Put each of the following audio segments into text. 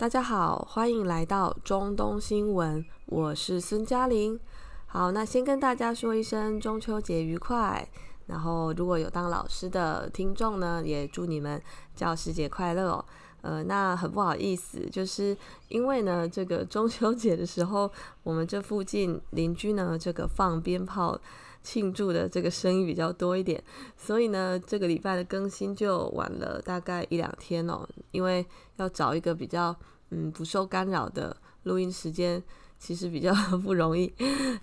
大家好，欢迎来到中东新闻，我是孙嘉玲。好，那先跟大家说一声中秋节愉快。然后，如果有当老师的听众呢，也祝你们教师节快乐。呃，那很不好意思，就是因为呢，这个中秋节的时候，我们这附近邻居呢，这个放鞭炮。庆祝的这个声音比较多一点，所以呢，这个礼拜的更新就晚了大概一两天哦，因为要找一个比较嗯不受干扰的录音时间，其实比较 不容易。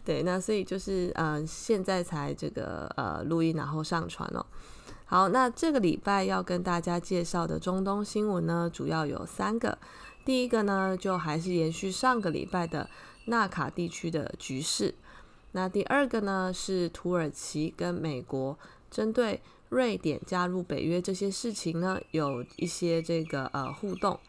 对，那所以就是嗯，现在才这个呃录音，然后上传哦。好，那这个礼拜要跟大家介绍的中东新闻呢，主要有三个。第一个呢，就还是延续上个礼拜的纳卡地区的局势。那第二个呢，是土耳其跟美国针对瑞典加入北约这些事情呢，有一些这个呃互动。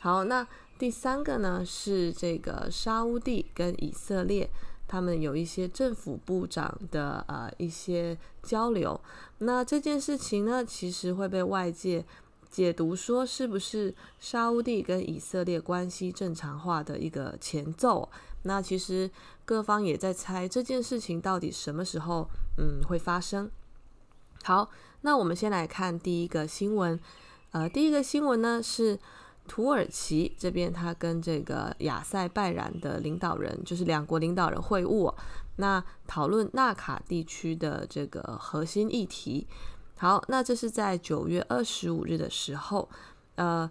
好，那第三个呢，是这个沙乌地跟以色列他们有一些政府部长的呃一些交流。那这件事情呢，其实会被外界解读说是不是沙地跟以色列关系正常化的一个前奏。那其实。各方也在猜这件事情到底什么时候，嗯，会发生。好，那我们先来看第一个新闻，呃，第一个新闻呢是土耳其这边，他跟这个亚塞拜然的领导人，就是两国领导人会晤，那讨论纳卡地区的这个核心议题。好，那这是在九月二十五日的时候，呃，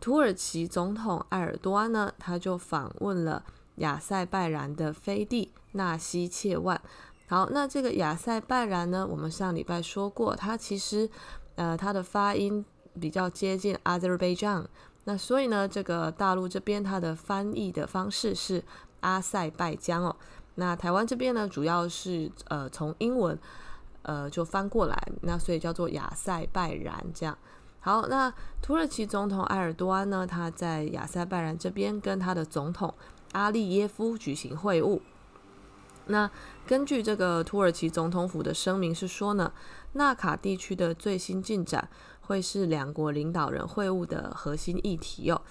土耳其总统埃尔多安呢，他就访问了。亚塞拜然的飞蒂纳西切万。好，那这个亚塞拜然呢，我们上礼拜说过，它其实呃，它的发音比较接近阿塞拜疆，那所以呢，这个大陆这边它的翻译的方式是阿塞拜疆哦。那台湾这边呢，主要是呃从英文呃就翻过来，那所以叫做亚塞拜然这样。好，那土耳其总统埃尔多安呢，他在亚塞拜然这边跟他的总统。阿利耶夫举行会晤。那根据这个土耳其总统府的声明是说呢，纳卡地区的最新进展会是两国领导人会晤的核心议题哦。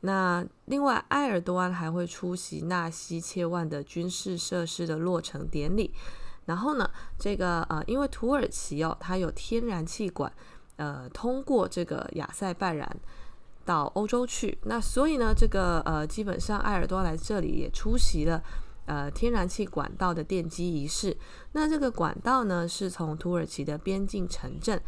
那另外，埃尔多安还会出席纳西切万的军事设施的落成典礼。然后呢，这个呃，因为土耳其哦，它有天然气管，呃，通过这个亚塞拜然。到欧洲去，那所以呢，这个呃，基本上埃尔多来这里也出席了呃天然气管道的奠基仪式。那这个管道呢，是从土耳其的边境城镇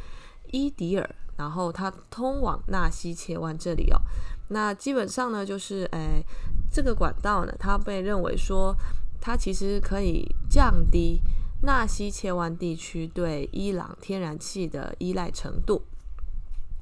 伊迪尔，然后它通往纳西切湾这里哦。那基本上呢，就是诶，这个管道呢，它被认为说，它其实可以降低纳西切湾地区对伊朗天然气的依赖程度。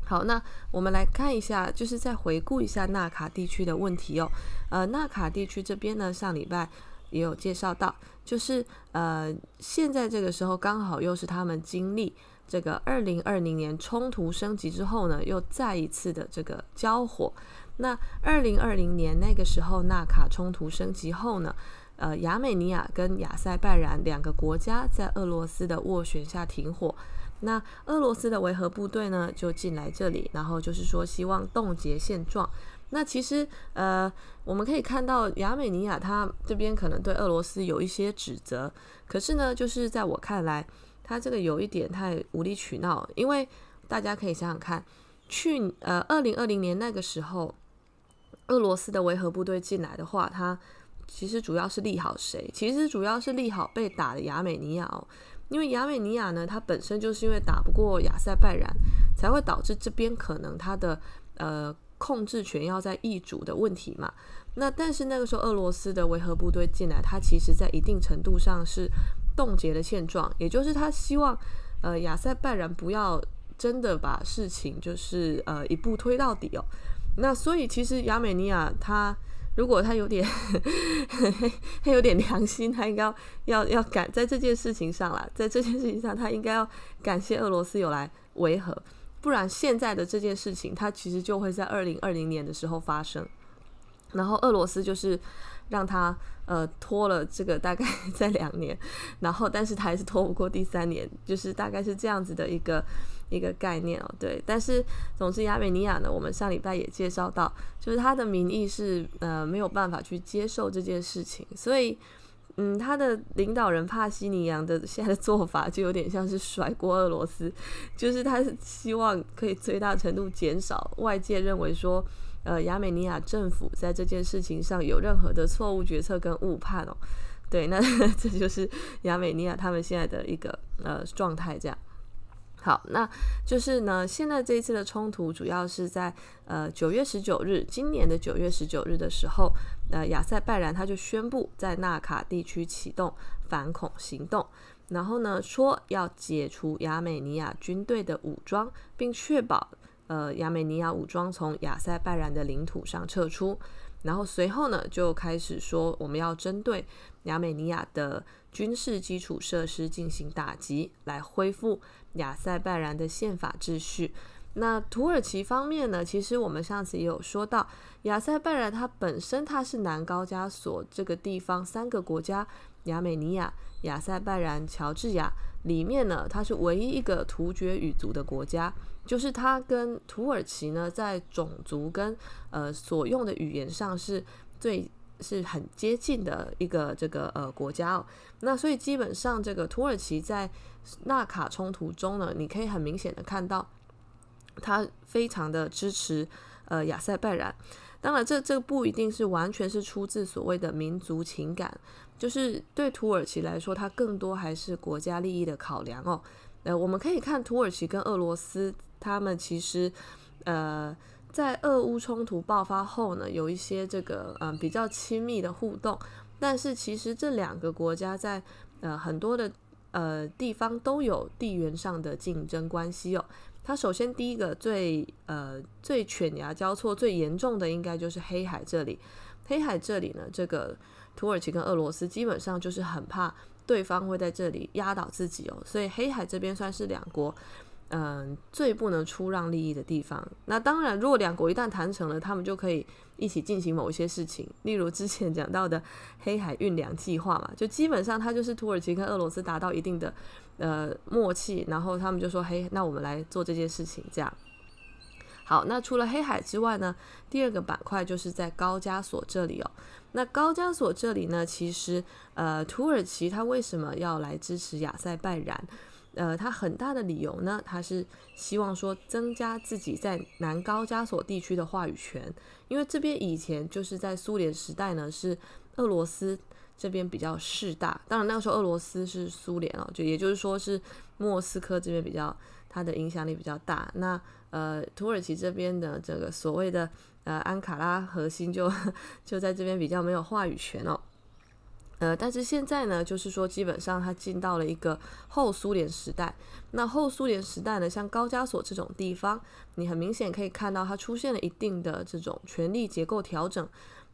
好，那我们来看一下，就是再回顾一下纳卡地区的问题哦。呃，纳卡地区这边呢，上礼拜也有介绍到，就是呃，现在这个时候刚好又是他们经历这个二零二零年冲突升级之后呢，又再一次的这个交火。那二零二零年那个时候，纳卡冲突升级后呢，呃，亚美尼亚跟亚塞拜然两个国家在俄罗斯的斡旋下停火。那俄罗斯的维和部队呢，就进来这里，然后就是说希望冻结现状。那其实呃，我们可以看到，亚美尼亚他这边可能对俄罗斯有一些指责，可是呢，就是在我看来，他这个有一点太无理取闹。因为大家可以想想看，去呃，二零二零年那个时候，俄罗斯的维和部队进来的话，他其实主要是利好谁？其实主要是利好被打的亚美尼亚哦。因为亚美尼亚呢，它本身就是因为打不过亚塞拜然，才会导致这边可能它的呃控制权要在易主的问题嘛。那但是那个时候俄罗斯的维和部队进来，它其实在一定程度上是冻结了现状，也就是他希望呃亚塞拜然不要真的把事情就是呃一步推到底哦。那所以其实亚美尼亚它。如果他有点，他有点良心，他应该要要要感在这件事情上了，在这件事情上，他应该要感谢俄罗斯有来维和，不然现在的这件事情，他其实就会在二零二零年的时候发生。然后俄罗斯就是让他呃拖了这个大概 在两年，然后但是他还是拖不过第三年，就是大概是这样子的一个。一个概念哦，对，但是总之，亚美尼亚呢，我们上礼拜也介绍到，就是他的民意是呃没有办法去接受这件事情，所以嗯，他的领导人帕西尼扬的现在的做法就有点像是甩锅俄罗斯，就是他希望可以最大程度减少外界认为说呃亚美尼亚政府在这件事情上有任何的错误决策跟误判哦，对，那 这就是亚美尼亚他们现在的一个呃状态这样。好，那就是呢。现在这一次的冲突主要是在呃九月十九日，今年的九月十九日的时候，呃，亚塞拜然他就宣布在纳卡地区启动反恐行动，然后呢说要解除亚美尼亚军队的武装，并确保呃亚美尼亚武装从亚塞拜然的领土上撤出，然后随后呢就开始说我们要针对亚美尼亚的军事基础设施进行打击，来恢复。亚塞拜然的宪法秩序。那土耳其方面呢？其实我们上次也有说到，亚塞拜然它本身它是南高加索这个地方三个国家——亚美尼亚、亚塞拜然、乔治亚——里面呢，它是唯一一个突厥语族的国家，就是它跟土耳其呢在种族跟呃所用的语言上是最。是很接近的一个这个呃国家哦，那所以基本上这个土耳其在纳卡冲突中呢，你可以很明显的看到，它非常的支持呃亚塞拜然。当然，这这个不一定是完全是出自所谓的民族情感，就是对土耳其来说，它更多还是国家利益的考量哦。呃，我们可以看土耳其跟俄罗斯，他们其实呃。在俄乌冲突爆发后呢，有一些这个嗯比较亲密的互动，但是其实这两个国家在呃很多的呃地方都有地缘上的竞争关系哦。它首先第一个最呃最犬牙交错最严重的应该就是黑海这里。黑海这里呢，这个土耳其跟俄罗斯基本上就是很怕对方会在这里压倒自己哦，所以黑海这边算是两国。嗯，最不能出让利益的地方。那当然，如果两国一旦谈成了，他们就可以一起进行某一些事情，例如之前讲到的黑海运粮计划嘛，就基本上它就是土耳其跟俄罗斯达到一定的呃默契，然后他们就说：“嘿，那我们来做这件事情。”这样好。那除了黑海之外呢，第二个板块就是在高加索这里哦。那高加索这里呢，其实呃，土耳其它为什么要来支持亚塞拜然？呃，他很大的理由呢，他是希望说增加自己在南高加索地区的话语权，因为这边以前就是在苏联时代呢，是俄罗斯这边比较势大，当然那个时候俄罗斯是苏联哦，就也就是说是莫斯科这边比较它的影响力比较大，那呃土耳其这边的这个所谓的呃安卡拉核心就 就在这边比较没有话语权哦。呃，但是现在呢，就是说基本上它进到了一个后苏联时代。那后苏联时代呢，像高加索这种地方，你很明显可以看到它出现了一定的这种权力结构调整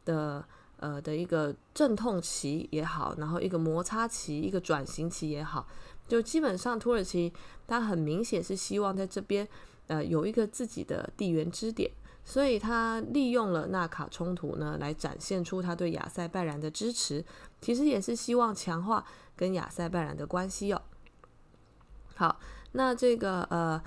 的呃的一个阵痛期也好，然后一个摩擦期、一个转型期也好，就基本上土耳其它很明显是希望在这边呃有一个自己的地缘支点。所以他利用了纳卡冲突呢，来展现出他对亚塞拜然的支持，其实也是希望强化跟亚塞拜然的关系哟。好，那这个呃，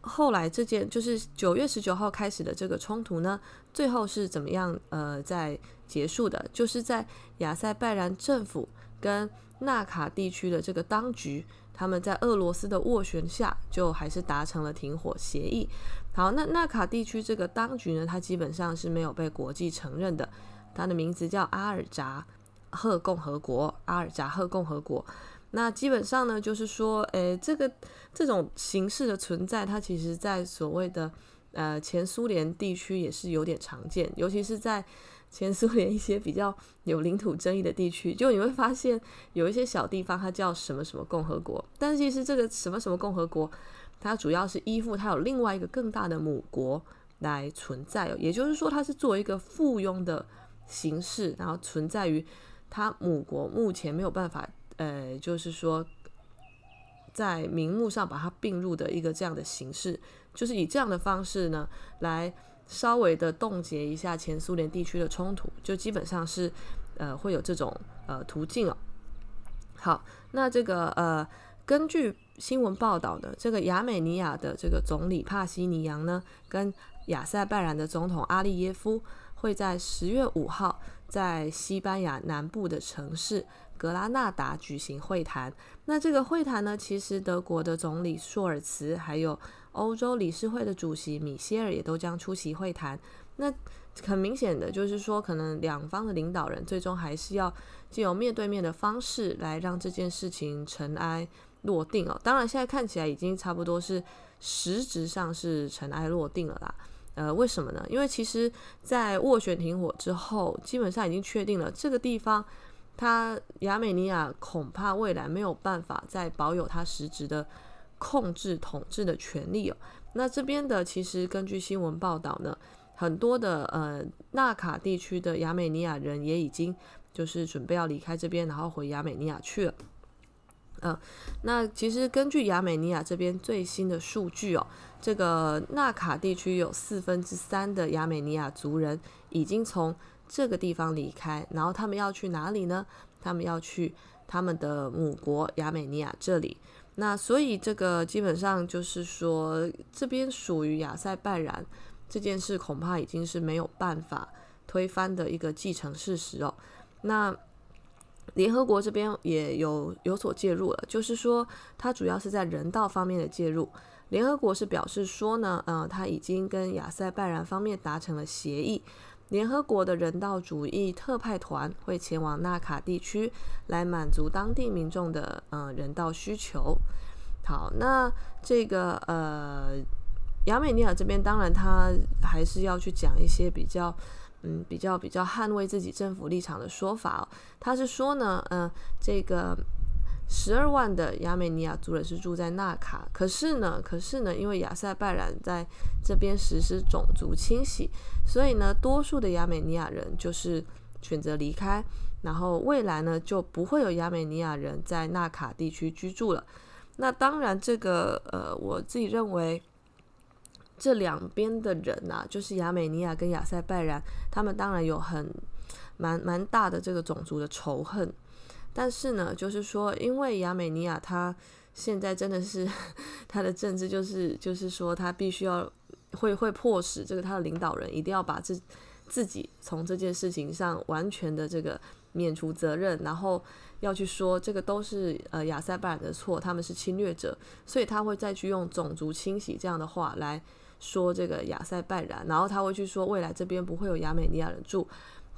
后来这件就是九月十九号开始的这个冲突呢，最后是怎么样呃在结束的？就是在亚塞拜然政府跟纳卡地区的这个当局，他们在俄罗斯的斡旋下，就还是达成了停火协议。好，那纳卡地区这个当局呢，它基本上是没有被国际承认的，它的名字叫阿尔扎赫共和国，阿尔扎赫共和国。那基本上呢，就是说，诶，这个这种形式的存在，它其实在所谓的呃前苏联地区也是有点常见，尤其是在前苏联一些比较有领土争议的地区，就你会发现有一些小地方它叫什么什么共和国，但其实这个什么什么共和国。它主要是依附，它有另外一个更大的母国来存在，也就是说，它是作为一个附庸的形式，然后存在于它母国目前没有办法，呃，就是说在名目上把它并入的一个这样的形式，就是以这样的方式呢，来稍微的冻结一下前苏联地区的冲突，就基本上是呃会有这种呃途径哦。好，那这个呃根据。新闻报道的这个亚美尼亚的这个总理帕西尼扬呢，跟亚塞拜然的总统阿利耶夫会在十月五号在西班牙南部的城市格拉纳达举行会谈。那这个会谈呢，其实德国的总理舒尔茨还有欧洲理事会的主席米歇尔也都将出席会谈。那很明显的就是说，可能两方的领导人最终还是要借由面对面的方式来让这件事情尘埃。落定哦，当然现在看起来已经差不多是实质上是尘埃落定了啦。呃，为什么呢？因为其实，在斡旋停火之后，基本上已经确定了这个地方，它亚美尼亚恐怕未来没有办法再保有它实质的控制统治的权利哦。那这边的其实根据新闻报道呢，很多的呃纳卡地区的亚美尼亚人也已经就是准备要离开这边，然后回亚美尼亚去了。嗯，那其实根据亚美尼亚这边最新的数据哦，这个纳卡地区有四分之三的亚美尼亚族人已经从这个地方离开，然后他们要去哪里呢？他们要去他们的母国亚美尼亚这里。那所以这个基本上就是说，这边属于亚塞拜然这件事，恐怕已经是没有办法推翻的一个既成事实哦。那。联合国这边也有有所介入了，就是说，它主要是在人道方面的介入。联合国是表示说呢，呃，他已经跟亚塞拜然方面达成了协议，联合国的人道主义特派团会前往纳卡地区，来满足当地民众的呃人道需求。好，那这个呃，亚美尼亚这边当然他还是要去讲一些比较。嗯，比较比较捍卫自己政府立场的说法哦，他是说呢，嗯，这个十二万的亚美尼亚族人是住在纳卡，可是呢，可是呢，因为亚塞拜然在这边实施种族清洗，所以呢，多数的亚美尼亚人就是选择离开，然后未来呢就不会有亚美尼亚人在纳卡地区居住了。那当然，这个呃，我自己认为。这两边的人呐，就是亚美尼亚跟亚塞拜然，他们当然有很蛮蛮大的这个种族的仇恨，但是呢，就是说，因为亚美尼亚他现在真的是他 的政治就是就是说，他必须要会会迫使这个他的领导人一定要把自自己从这件事情上完全的这个免除责任，然后要去说这个都是呃亚塞拜然的错，他们是侵略者，所以他会再去用种族清洗这样的话来。说这个亚塞拜然，然后他会去说未来这边不会有亚美尼亚人住，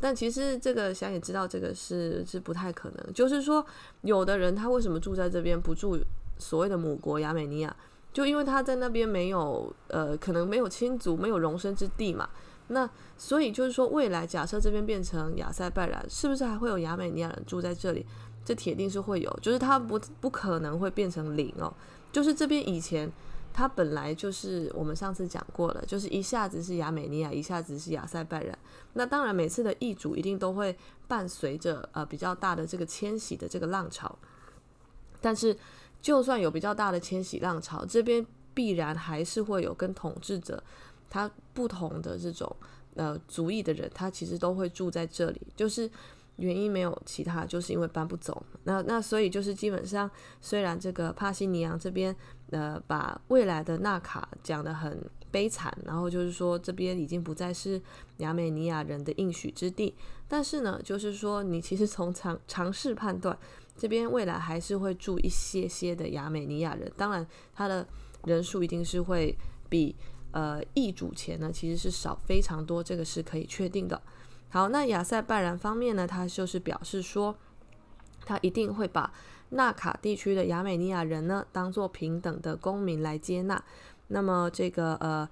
但其实这个想也知道，这个是是不太可能。就是说，有的人他为什么住在这边不住所谓的母国亚美尼亚，就因为他在那边没有呃，可能没有亲族，没有容身之地嘛。那所以就是说，未来假设这边变成亚塞拜然，是不是还会有亚美尼亚人住在这里？这铁定是会有，就是他不不可能会变成零哦，就是这边以前。它本来就是我们上次讲过的，就是一下子是亚美尼亚，一下子是亚塞拜然。那当然，每次的易主一定都会伴随着呃比较大的这个迁徙的这个浪潮。但是，就算有比较大的迁徙浪潮，这边必然还是会有跟统治者他不同的这种呃族裔的人，他其实都会住在这里，就是。原因没有其他，就是因为搬不走。那那所以就是基本上，虽然这个帕西尼昂这边呃把未来的纳卡讲得很悲惨，然后就是说这边已经不再是亚美尼亚人的应许之地，但是呢，就是说你其实从尝尝试判断，这边未来还是会住一些些的亚美尼亚人。当然，他的人数一定是会比呃易主前呢其实是少非常多，这个是可以确定的。好，那亚塞拜然方面呢，他就是表示说，他一定会把纳卡地区的亚美尼亚人呢当做平等的公民来接纳。那么，这个呃，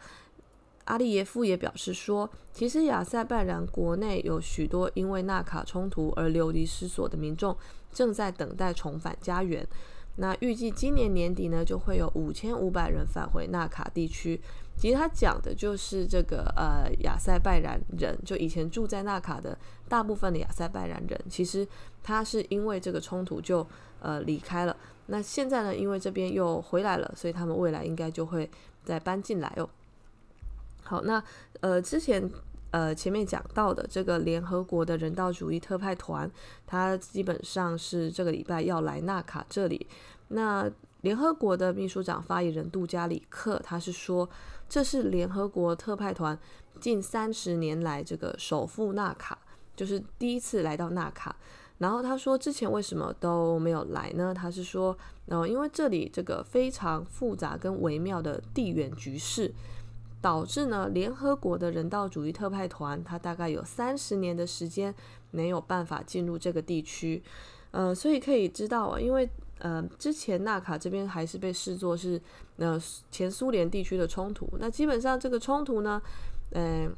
阿利耶夫也表示说，其实亚塞拜然国内有许多因为纳卡冲突而流离失所的民众，正在等待重返家园。那预计今年年底呢，就会有五千五百人返回纳卡地区。其实他讲的就是这个呃，亚塞拜然人，就以前住在纳卡的大部分的亚塞拜然人，其实他是因为这个冲突就呃离开了。那现在呢，因为这边又回来了，所以他们未来应该就会再搬进来哦。好，那呃之前呃前面讲到的这个联合国的人道主义特派团，他基本上是这个礼拜要来纳卡这里。那联合国的秘书长发言人杜加里克，他是说。这是联合国特派团近三十年来这个首赴纳卡，就是第一次来到纳卡。然后他说，之前为什么都没有来呢？他是说，呃，因为这里这个非常复杂跟微妙的地缘局势，导致呢联合国的人道主义特派团，他大概有三十年的时间没有办法进入这个地区。呃，所以可以知道啊，因为。呃，之前纳卡这边还是被视作是呃前苏联地区的冲突，那基本上这个冲突呢，呃，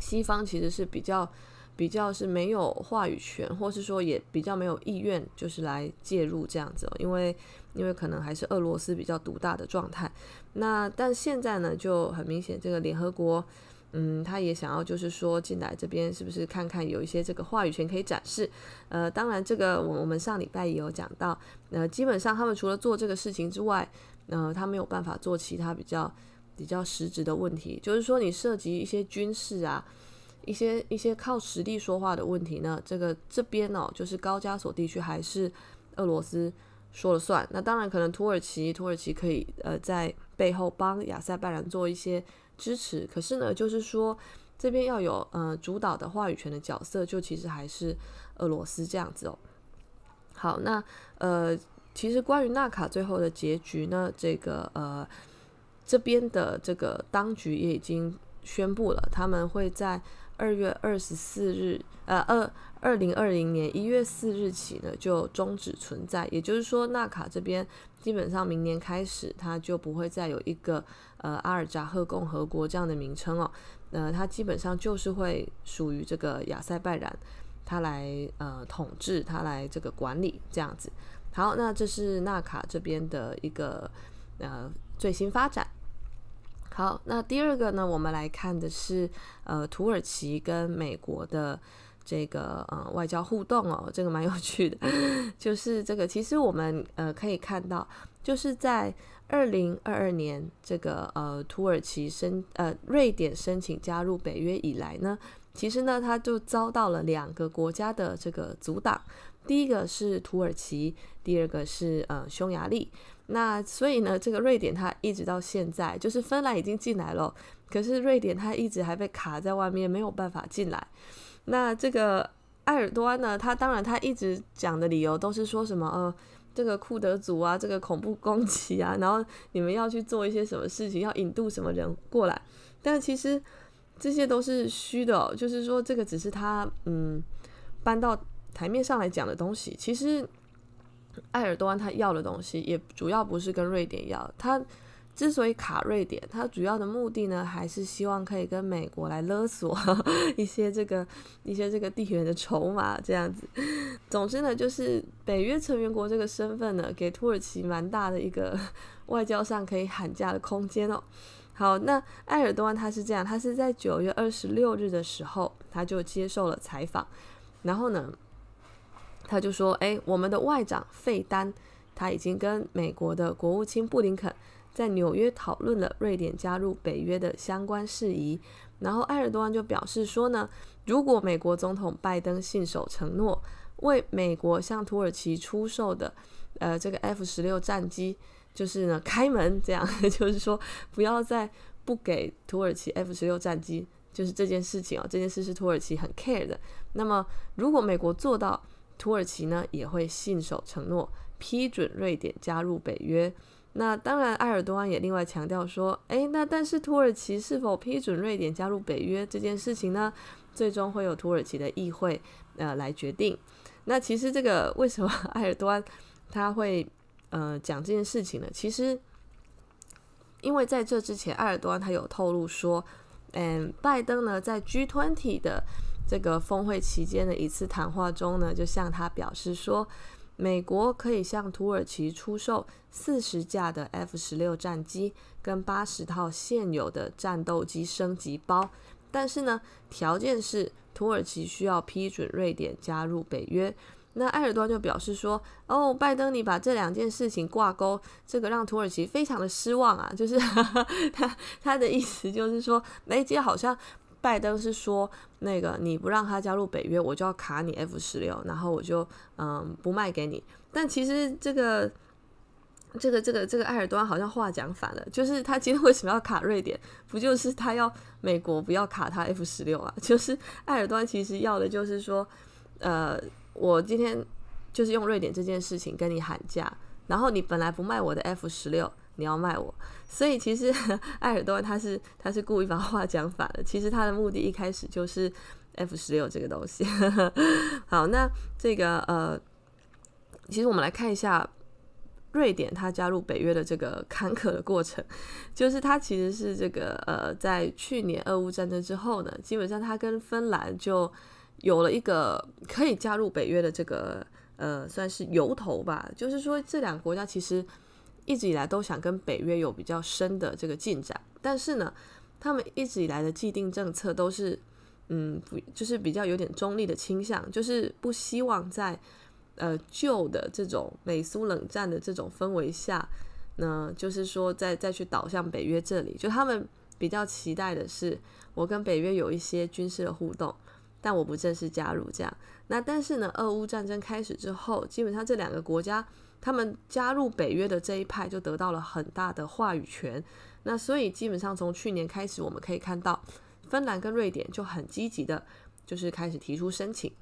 西方其实是比较比较是没有话语权，或是说也比较没有意愿，就是来介入这样子，因为因为可能还是俄罗斯比较独大的状态。那但现在呢，就很明显这个联合国。嗯，他也想要，就是说进来这边是不是看看有一些这个话语权可以展示？呃，当然这个我我们上礼拜也有讲到，呃，基本上他们除了做这个事情之外，呃，他没有办法做其他比较比较实质的问题。就是说你涉及一些军事啊，一些一些靠实力说话的问题呢，这个这边哦，就是高加索地区还是俄罗斯说了算。那当然可能土耳其土耳其可以呃在背后帮亚塞拜然做一些。支持，可是呢，就是说这边要有呃主导的话语权的角色，就其实还是俄罗斯这样子哦。好，那呃，其实关于纳卡最后的结局，呢，这个呃这边的这个当局也已经宣布了，他们会在二月二十四日，呃，二二零二零年一月四日起呢就终止存在，也就是说，纳卡这边基本上明年开始，它就不会再有一个。呃，阿尔扎赫共和国这样的名称哦，呃，它基本上就是会属于这个亚塞拜然，它来呃统治，它来这个管理这样子。好，那这是纳卡这边的一个呃最新发展。好，那第二个呢，我们来看的是呃土耳其跟美国的这个呃外交互动哦，这个蛮有趣的，就是这个其实我们呃可以看到，就是在。二零二二年，这个呃，土耳其申呃，瑞典申请加入北约以来呢，其实呢，它就遭到了两个国家的这个阻挡，第一个是土耳其，第二个是呃匈牙利。那所以呢，这个瑞典它一直到现在，就是芬兰已经进来了，可是瑞典它一直还被卡在外面，没有办法进来。那这个埃尔多安呢，他当然他一直讲的理由都是说什么呃。这个库德族啊，这个恐怖攻击啊，然后你们要去做一些什么事情，要引渡什么人过来？但其实这些都是虚的，就是说这个只是他嗯搬到台面上来讲的东西。其实埃尔多安他要的东西也主要不是跟瑞典要，他。之所以卡瑞典，它主要的目的呢，还是希望可以跟美国来勒索 一些这个一些这个地缘的筹码，这样子。总之呢，就是北约成员国这个身份呢，给土耳其蛮大的一个 外交上可以喊价的空间哦。好，那埃尔多安他是这样，他是在九月二十六日的时候，他就接受了采访，然后呢，他就说：“哎，我们的外长费丹他已经跟美国的国务卿布林肯。”在纽约讨论了瑞典加入北约的相关事宜，然后埃尔多安就表示说呢，如果美国总统拜登信守承诺，为美国向土耳其出售的，呃，这个 F 十六战机，就是呢开门这样，就是说不要再不给土耳其 F 十六战机，就是这件事情啊，这件事是土耳其很 care 的。那么如果美国做到，土耳其呢也会信守承诺。批准瑞典加入北约。那当然，埃尔多安也另外强调说：“诶，那但是土耳其是否批准瑞典加入北约这件事情呢？最终会有土耳其的议会呃来决定。”那其实这个为什么埃尔多安他会呃讲这件事情呢？其实因为在这之前，埃尔多安他有透露说，嗯，拜登呢在 G20 的这个峰会期间的一次谈话中呢，就向他表示说。美国可以向土耳其出售四十架的 F 十六战机跟八十套现有的战斗机升级包，但是呢，条件是土耳其需要批准瑞典加入北约。那埃尔多安就表示说：“哦，拜登你把这两件事情挂钩，这个让土耳其非常的失望啊！”就是 他他的意思就是说，梅姐好像。拜登是说，那个你不让他加入北约，我就要卡你 F 十六，然后我就嗯不卖给你。但其实这个这个这个这个埃尔多安好像话讲反了，就是他今天为什么要卡瑞典？不就是他要美国不要卡他 F 十六啊？就是埃尔多安其实要的就是说，呃，我今天就是用瑞典这件事情跟你喊价，然后你本来不卖我的 F 十六。你要卖我，所以其实埃 尔多安他是他是故意把话讲反了。其实他的目的一开始就是 F 十六这个东西。好，那这个呃，其实我们来看一下瑞典它加入北约的这个坎坷的过程，就是它其实是这个呃，在去年俄乌战争之后呢，基本上它跟芬兰就有了一个可以加入北约的这个呃算是由头吧。就是说这两个国家其实。一直以来都想跟北约有比较深的这个进展，但是呢，他们一直以来的既定政策都是，嗯，就是比较有点中立的倾向，就是不希望在，呃，旧的这种美苏冷战的这种氛围下，呢，就是说再再去倒向北约这里，就他们比较期待的是，我跟北约有一些军事的互动。但我不正式加入这样，那但是呢，俄乌战争开始之后，基本上这两个国家他们加入北约的这一派就得到了很大的话语权。那所以基本上从去年开始，我们可以看到，芬兰跟瑞典就很积极的，就是开始提出申请。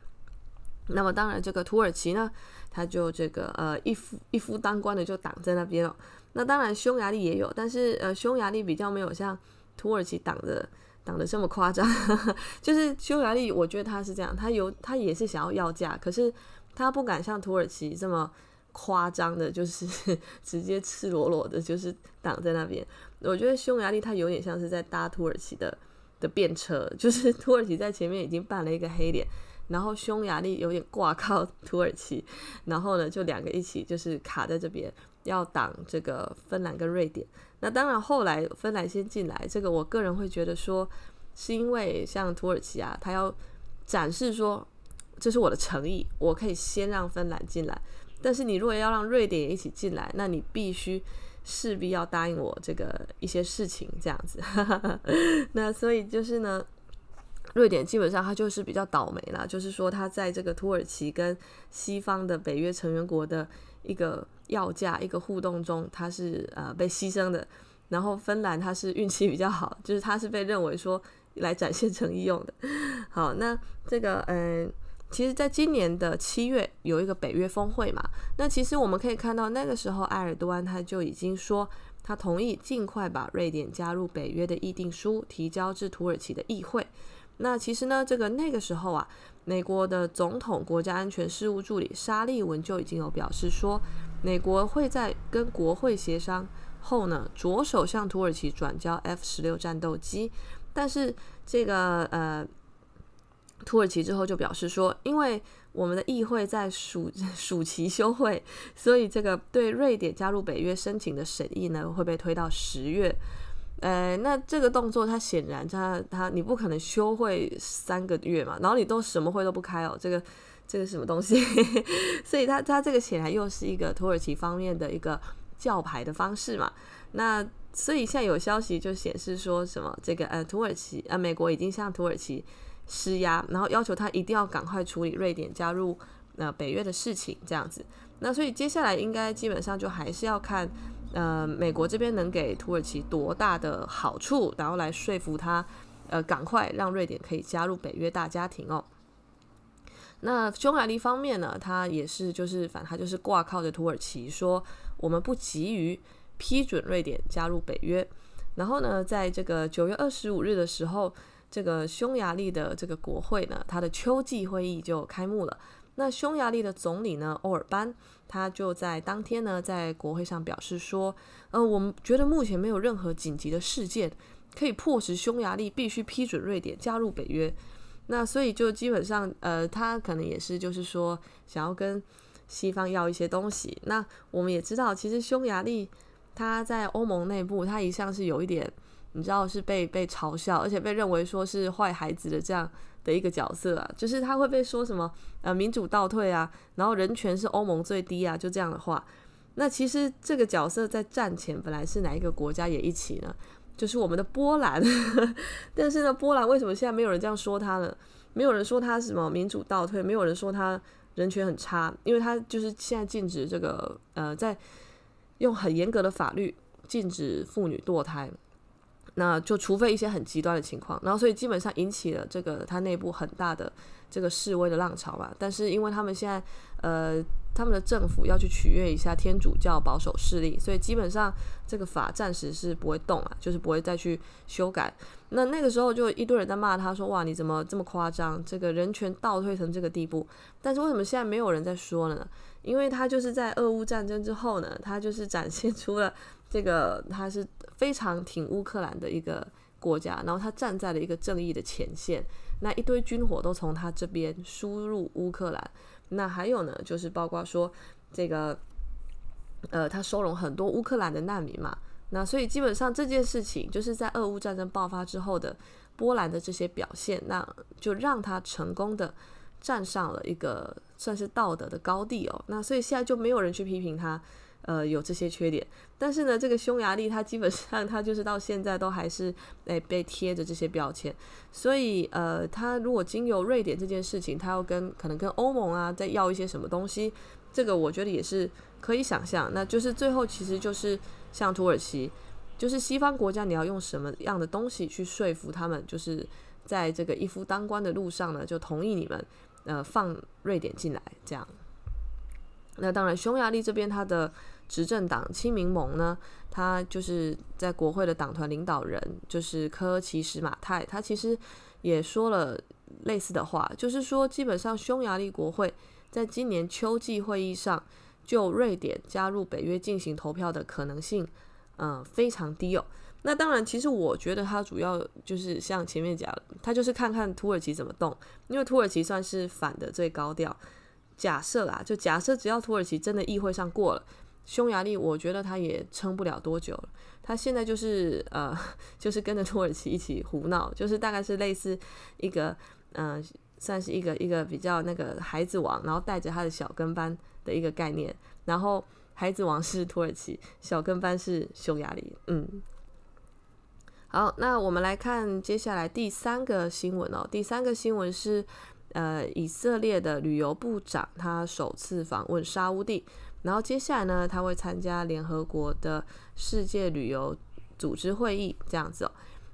那么当然，这个土耳其呢，他就这个呃一夫一夫当关的就挡在那边了。那当然，匈牙利也有，但是呃，匈牙利比较没有像土耳其挡的。挡得这么夸张，就是匈牙利，我觉得他是这样，他有他也是想要要价，可是他不敢像土耳其这么夸张的，就是 直接赤裸裸的，就是挡在那边。我觉得匈牙利他有点像是在搭土耳其的的便车，就是土耳其在前面已经办了一个黑脸，然后匈牙利有点挂靠土耳其，然后呢就两个一起就是卡在这边。要挡这个芬兰跟瑞典，那当然后来芬兰先进来，这个我个人会觉得说，是因为像土耳其啊，他要展示说这是我的诚意，我可以先让芬兰进来，但是你如果要让瑞典一起进来，那你必须势必要答应我这个一些事情，这样子。那所以就是呢，瑞典基本上他就是比较倒霉了，就是说他在这个土耳其跟西方的北约成员国的一个。要价一个互动中，他是呃被牺牲的，然后芬兰他是运气比较好，就是他是被认为说来展现诚意用的。好，那这个嗯，其实在今年的七月有一个北约峰会嘛，那其实我们可以看到那个时候埃尔多安他就已经说他同意尽快把瑞典加入北约的议定书提交至土耳其的议会。那其实呢，这个那个时候啊，美国的总统国家安全事务助理沙利文就已经有表示说，美国会在跟国会协商后呢，着手向土耳其转交 F 十六战斗机。但是这个呃，土耳其之后就表示说，因为我们的议会在暑 暑期休会，所以这个对瑞典加入北约申请的审议呢，会被推到十月。呃，那这个动作，他显然，他他，你不可能休会三个月嘛，然后你都什么会都不开哦，这个这个什么东西？所以他他这个显然又是一个土耳其方面的一个叫牌的方式嘛。那所以现在有消息就显示说什么，这个呃，土耳其呃，美国已经向土耳其施压，然后要求他一定要赶快处理瑞典加入呃北约的事情这样子。那所以接下来应该基本上就还是要看。呃，美国这边能给土耳其多大的好处，然后来说服他，呃，赶快让瑞典可以加入北约大家庭哦。那匈牙利方面呢，他也是就是反正他就是挂靠着土耳其说，我们不急于批准瑞典加入北约。然后呢，在这个九月二十五日的时候，这个匈牙利的这个国会呢，它的秋季会议就开幕了。那匈牙利的总理呢，欧尔班。他就在当天呢，在国会上表示说，呃，我们觉得目前没有任何紧急的事件可以迫使匈牙利必须批准瑞典加入北约。那所以就基本上，呃，他可能也是就是说想要跟西方要一些东西。那我们也知道，其实匈牙利他在欧盟内部，他一向是有一点。你知道是被被嘲笑，而且被认为说是坏孩子的这样的一个角色啊，就是他会被说什么呃民主倒退啊，然后人权是欧盟最低啊，就这样的话，那其实这个角色在战前本来是哪一个国家也一起呢？就是我们的波兰，但是呢波兰为什么现在没有人这样说他呢？没有人说他什么民主倒退，没有人说他人权很差，因为他就是现在禁止这个呃在用很严格的法律禁止妇女堕胎。那就除非一些很极端的情况，然后所以基本上引起了这个他内部很大的这个示威的浪潮吧。但是因为他们现在呃他们的政府要去取悦一下天主教保守势力，所以基本上这个法暂时是不会动了，就是不会再去修改。那那个时候就一堆人在骂他说：“哇，你怎么这么夸张？这个人权倒退成这个地步。”但是为什么现在没有人在说了呢？因为他就是在俄乌战争之后呢，他就是展现出了。这个他是非常挺乌克兰的一个国家，然后他站在了一个正义的前线，那一堆军火都从他这边输入乌克兰。那还有呢，就是包括说这个，呃，他收容很多乌克兰的难民嘛。那所以基本上这件事情就是在俄乌战争爆发之后的波兰的这些表现，那就让他成功的站上了一个算是道德的高地哦。那所以现在就没有人去批评他。呃，有这些缺点，但是呢，这个匈牙利它基本上它就是到现在都还是诶被贴着这些标签，所以呃，它如果经由瑞典这件事情，它要跟可能跟欧盟啊再要一些什么东西，这个我觉得也是可以想象。那就是最后其实就是像土耳其，就是西方国家你要用什么样的东西去说服他们，就是在这个一夫当关的路上呢，就同意你们呃放瑞典进来这样。那当然，匈牙利这边它的。执政党亲民盟呢，他就是在国会的党团领导人，就是科奇什马泰，他其实也说了类似的话，就是说，基本上匈牙利国会在今年秋季会议上就瑞典加入北约进行投票的可能性，嗯，非常低哦。那当然，其实我觉得他主要就是像前面讲，他就是看看土耳其怎么动，因为土耳其算是反的最高调。假设啦，就假设只要土耳其真的议会上过了。匈牙利，我觉得他也撑不了多久了。他现在就是呃，就是跟着土耳其一起胡闹，就是大概是类似一个嗯，算是一个一个比较那个孩子王，然后带着他的小跟班的一个概念。然后孩子王是土耳其，小跟班是匈牙利。嗯，好，那我们来看接下来第三个新闻哦。第三个新闻是呃，以色列的旅游部长他首次访问沙乌地。然后接下来呢，他会参加联合国的世界旅游组织会议，这样子。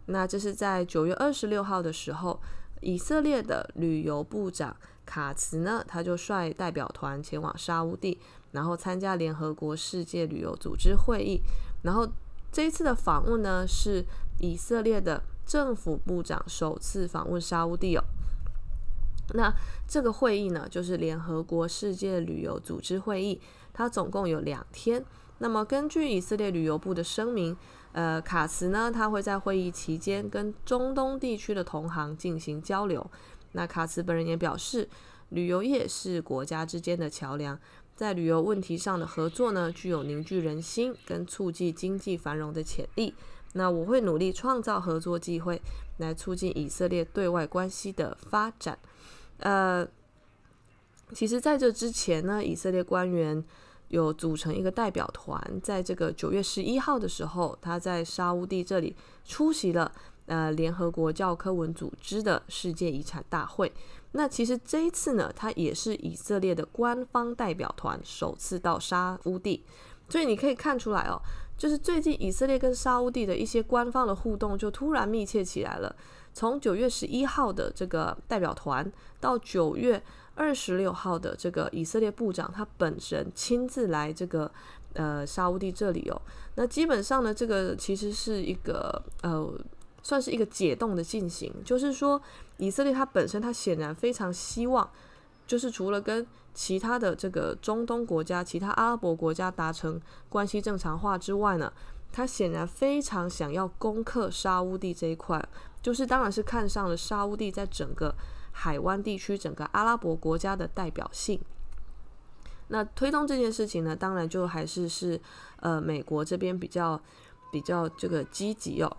那这是在九月二十六号的时候，以色列的旅游部长卡茨呢，他就率代表团前往沙乌地，然后参加联合国世界旅游组织会议。然后这一次的访问呢，是以色列的政府部长首次访问沙乌地哦。那这个会议呢，就是联合国世界旅游组织会议。它总共有两天。那么，根据以色列旅游部的声明，呃，卡茨呢，他会在会议期间跟中东地区的同行进行交流。那卡茨本人也表示，旅游业是国家之间的桥梁，在旅游问题上的合作呢，具有凝聚人心跟促进经济繁荣的潜力。那我会努力创造合作机会，来促进以色列对外关系的发展。呃，其实，在这之前呢，以色列官员。有组成一个代表团，在这个九月十一号的时候，他在沙乌地这里出席了呃联合国教科文组织的世界遗产大会。那其实这一次呢，他也是以色列的官方代表团首次到沙乌地，所以你可以看出来哦，就是最近以色列跟沙乌地的一些官方的互动就突然密切起来了。从九月十一号的这个代表团到九月。二十六号的这个以色列部长，他本人亲自来这个呃沙乌地这里哦。那基本上呢，这个其实是一个呃，算是一个解冻的进行。就是说，以色列他本身，他显然非常希望，就是除了跟其他的这个中东国家、其他阿拉伯国家达成关系正常化之外呢，他显然非常想要攻克沙乌地这一块。就是当然是看上了沙乌地在整个。海湾地区整个阿拉伯国家的代表性，那推动这件事情呢，当然就还是是呃美国这边比较比较这个积极哦。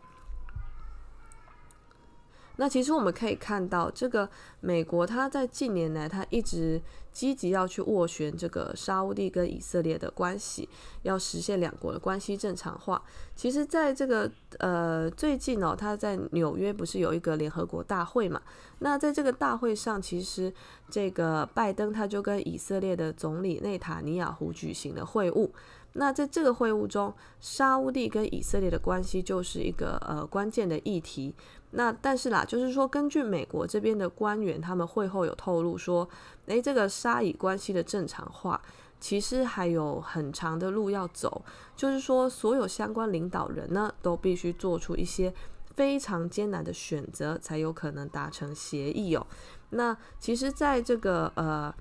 那其实我们可以看到，这个美国他在近年来，他一直积极要去斡旋这个沙乌地跟以色列的关系，要实现两国的关系正常化。其实，在这个呃最近哦，他在纽约不是有一个联合国大会嘛？那在这个大会上，其实这个拜登他就跟以色列的总理内塔尼亚胡举行了会晤。那在这个会晤中，沙乌地跟以色列的关系就是一个呃关键的议题。那但是啦，就是说，根据美国这边的官员，他们会后有透露说，诶，这个沙以关系的正常化其实还有很长的路要走。就是说，所有相关领导人呢，都必须做出一些非常艰难的选择，才有可能达成协议哦。那其实，在这个呃。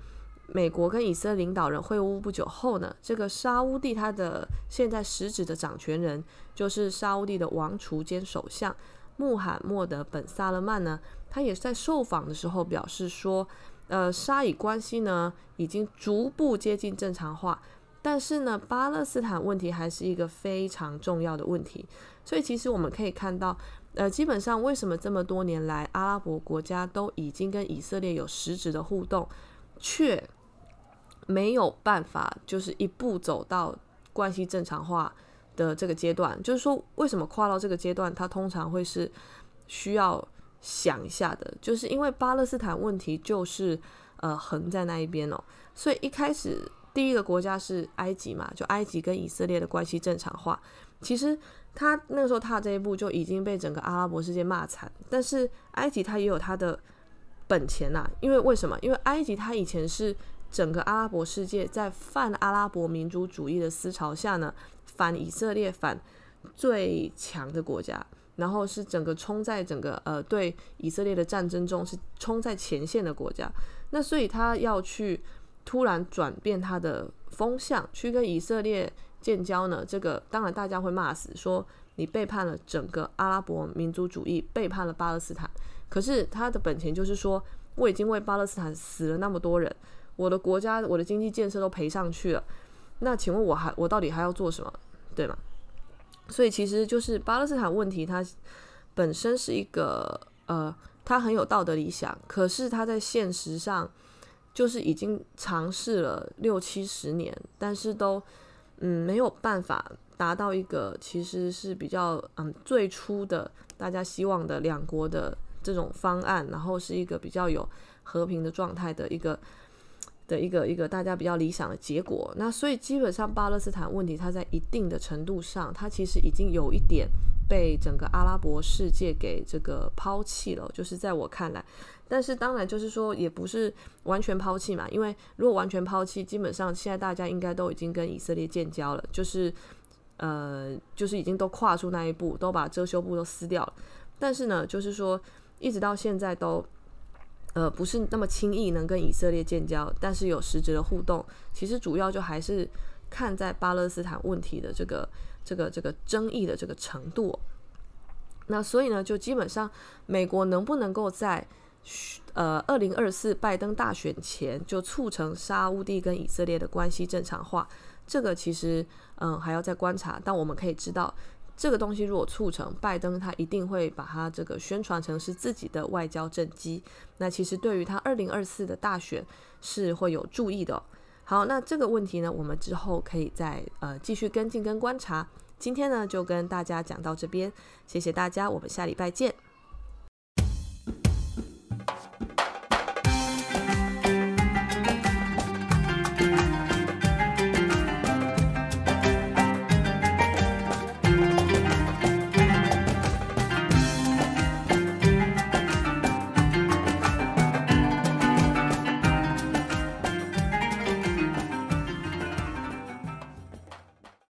美国跟以色列领导人会晤不久后呢，这个沙乌地他的现在实质的掌权人就是沙乌地的王储兼首相穆罕默德·本·萨勒曼呢，他也在受访的时候表示说，呃，沙以关系呢已经逐步接近正常化，但是呢，巴勒斯坦问题还是一个非常重要的问题。所以其实我们可以看到，呃，基本上为什么这么多年来阿拉伯国家都已经跟以色列有实质的互动，却没有办法，就是一步走到关系正常化的这个阶段，就是说，为什么跨到这个阶段，它通常会是需要想一下的，就是因为巴勒斯坦问题就是呃横在那一边哦，所以一开始第一个国家是埃及嘛，就埃及跟以色列的关系正常化，其实他那个时候踏这一步就已经被整个阿拉伯世界骂惨，但是埃及他也有他的本钱呐，因为为什么？因为埃及他以前是。整个阿拉伯世界在泛阿拉伯民族主义的思潮下呢，反以色列、反最强的国家，然后是整个冲在整个呃对以色列的战争中是冲在前线的国家。那所以他要去突然转变他的风向，去跟以色列建交呢？这个当然大家会骂死，说你背叛了整个阿拉伯民族主义，背叛了巴勒斯坦。可是他的本钱就是说，我已经为巴勒斯坦死了那么多人。我的国家，我的经济建设都赔上去了，那请问我还我到底还要做什么，对吗？所以其实就是巴勒斯坦问题，它本身是一个呃，它很有道德理想，可是它在现实上就是已经尝试了六七十年，但是都嗯没有办法达到一个其实是比较嗯最初的大家希望的两国的这种方案，然后是一个比较有和平的状态的一个。的一个一个大家比较理想的结果，那所以基本上巴勒斯坦问题，它在一定的程度上，它其实已经有一点被整个阿拉伯世界给这个抛弃了，就是在我看来。但是当然就是说，也不是完全抛弃嘛，因为如果完全抛弃，基本上现在大家应该都已经跟以色列建交了，就是呃，就是已经都跨出那一步，都把遮羞布都撕掉了。但是呢，就是说一直到现在都。呃，不是那么轻易能跟以色列建交，但是有实质的互动。其实主要就还是看在巴勒斯坦问题的这个、这个、这个争议的这个程度。那所以呢，就基本上美国能不能够在呃二零二四拜登大选前就促成沙乌地跟以色列的关系正常化，这个其实嗯还要再观察。但我们可以知道。这个东西如果促成拜登，他一定会把它这个宣传成是自己的外交政绩。那其实对于他二零二四的大选是会有注意的。好，那这个问题呢，我们之后可以再呃继续跟进跟观察。今天呢就跟大家讲到这边，谢谢大家，我们下礼拜见。